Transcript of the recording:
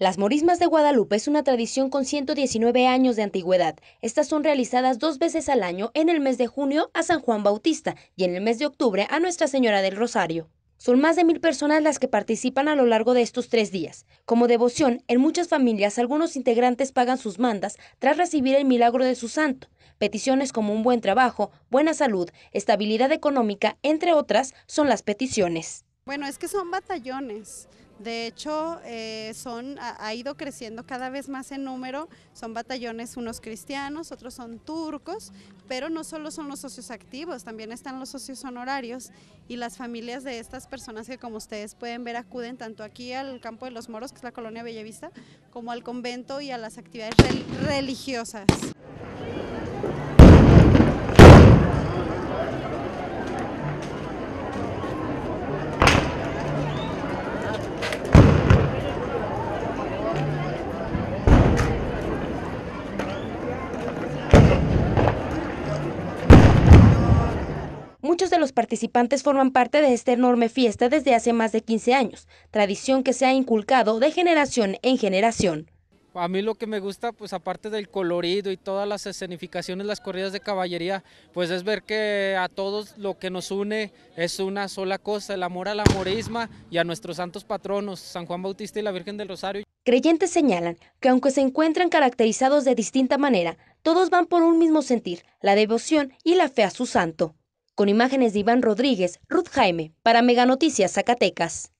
Las morismas de Guadalupe es una tradición con 119 años de antigüedad. Estas son realizadas dos veces al año, en el mes de junio a San Juan Bautista y en el mes de octubre a Nuestra Señora del Rosario. Son más de mil personas las que participan a lo largo de estos tres días. Como devoción, en muchas familias algunos integrantes pagan sus mandas tras recibir el milagro de su santo. Peticiones como un buen trabajo, buena salud, estabilidad económica, entre otras, son las peticiones. Bueno, es que son batallones. De hecho, eh, son, ha ido creciendo cada vez más en número. Son batallones, unos cristianos, otros son turcos, pero no solo son los socios activos, también están los socios honorarios y las familias de estas personas que, como ustedes pueden ver, acuden tanto aquí al campo de los moros, que es la colonia Bellavista, como al convento y a las actividades religiosas. Muchos de los participantes forman parte de esta enorme fiesta desde hace más de 15 años, tradición que se ha inculcado de generación en generación. A mí lo que me gusta, pues aparte del colorido y todas las escenificaciones, las corridas de caballería, pues es ver que a todos lo que nos une es una sola cosa, el amor al amorismo y a nuestros santos patronos, San Juan Bautista y la Virgen del Rosario. Creyentes señalan que aunque se encuentran caracterizados de distinta manera, todos van por un mismo sentir, la devoción y la fe a su santo. Con imágenes de Iván Rodríguez, Ruth Jaime, para Meganoticias Zacatecas.